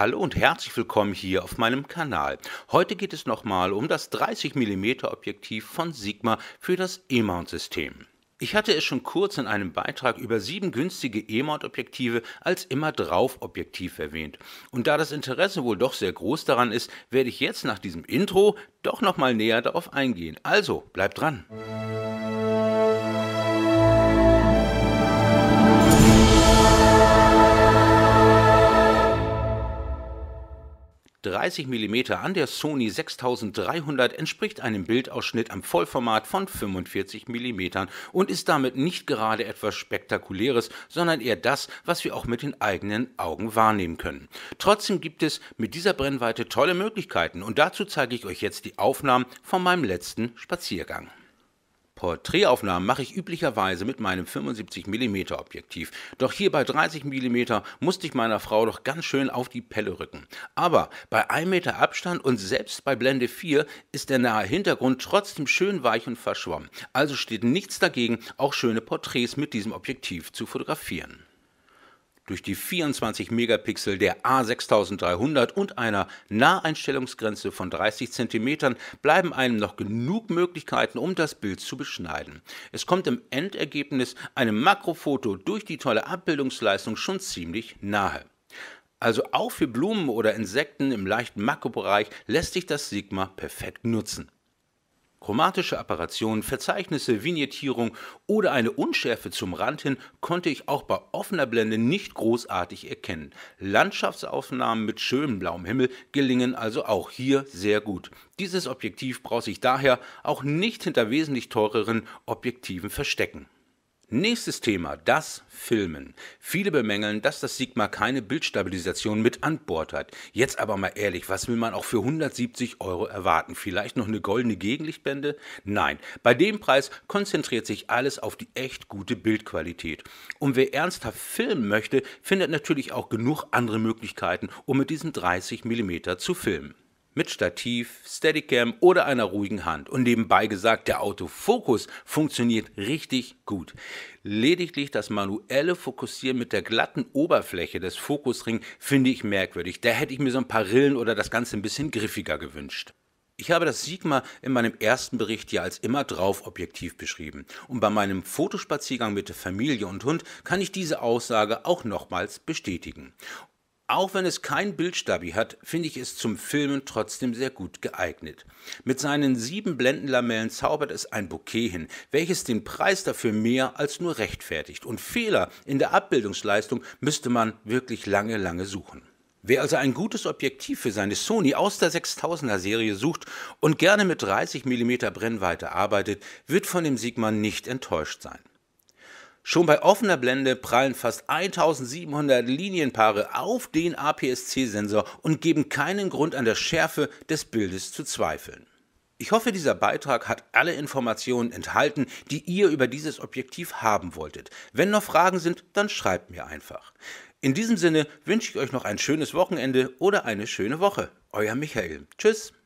Hallo und herzlich willkommen hier auf meinem Kanal. Heute geht es nochmal um das 30 mm Objektiv von Sigma für das E-Mount-System. Ich hatte es schon kurz in einem Beitrag über sieben günstige E-Mount-Objektive als immer drauf Objektiv erwähnt. Und da das Interesse wohl doch sehr groß daran ist, werde ich jetzt nach diesem Intro doch nochmal näher darauf eingehen. Also bleibt dran! 35 mm an der Sony 6300 entspricht einem Bildausschnitt am Vollformat von 45 mm und ist damit nicht gerade etwas Spektakuläres, sondern eher das, was wir auch mit den eigenen Augen wahrnehmen können. Trotzdem gibt es mit dieser Brennweite tolle Möglichkeiten und dazu zeige ich euch jetzt die Aufnahmen von meinem letzten Spaziergang. Porträtaufnahmen mache ich üblicherweise mit meinem 75 mm Objektiv. Doch hier bei 30 mm musste ich meiner Frau doch ganz schön auf die Pelle rücken. Aber bei 1 Meter Abstand und selbst bei Blende 4 ist der nahe Hintergrund trotzdem schön weich und verschwommen. Also steht nichts dagegen, auch schöne Porträts mit diesem Objektiv zu fotografieren durch die 24 Megapixel der A6300 und einer Naheinstellungsgrenze von 30 cm bleiben einem noch genug Möglichkeiten, um das Bild zu beschneiden. Es kommt im Endergebnis einem Makrofoto durch die tolle Abbildungsleistung schon ziemlich nahe. Also auch für Blumen oder Insekten im leichten Makrobereich lässt sich das Sigma perfekt nutzen. Chromatische Apparationen, Verzeichnisse, Vignettierung oder eine Unschärfe zum Rand hin konnte ich auch bei offener Blende nicht großartig erkennen. Landschaftsaufnahmen mit schönem blauem Himmel gelingen also auch hier sehr gut. Dieses Objektiv braucht sich daher auch nicht hinter wesentlich teureren Objektiven verstecken. Nächstes Thema, das Filmen. Viele bemängeln, dass das Sigma keine Bildstabilisation mit an Bord hat. Jetzt aber mal ehrlich, was will man auch für 170 Euro erwarten? Vielleicht noch eine goldene Gegenlichtblende? Nein, bei dem Preis konzentriert sich alles auf die echt gute Bildqualität. Und wer ernsthaft filmen möchte, findet natürlich auch genug andere Möglichkeiten, um mit diesen 30 mm zu filmen mit Stativ, Steadicam oder einer ruhigen Hand. Und nebenbei gesagt, der Autofokus funktioniert richtig gut. Lediglich das manuelle Fokussieren mit der glatten Oberfläche des Fokusring finde ich merkwürdig. Da hätte ich mir so ein paar Rillen oder das Ganze ein bisschen griffiger gewünscht. Ich habe das Sigma in meinem ersten Bericht ja als immer drauf Objektiv beschrieben und bei meinem Fotospaziergang mit der Familie und Hund kann ich diese Aussage auch nochmals bestätigen. Auch wenn es kein Bildstabi hat, finde ich es zum Filmen trotzdem sehr gut geeignet. Mit seinen sieben Blendenlamellen zaubert es ein Bouquet hin, welches den Preis dafür mehr als nur rechtfertigt. Und Fehler in der Abbildungsleistung müsste man wirklich lange, lange suchen. Wer also ein gutes Objektiv für seine Sony aus der 6000er Serie sucht und gerne mit 30 mm Brennweite arbeitet, wird von dem Sigma nicht enttäuscht sein. Schon bei offener Blende prallen fast 1700 Linienpaare auf den APS-C-Sensor und geben keinen Grund an der Schärfe des Bildes zu zweifeln. Ich hoffe, dieser Beitrag hat alle Informationen enthalten, die ihr über dieses Objektiv haben wolltet. Wenn noch Fragen sind, dann schreibt mir einfach. In diesem Sinne wünsche ich euch noch ein schönes Wochenende oder eine schöne Woche. Euer Michael. Tschüss.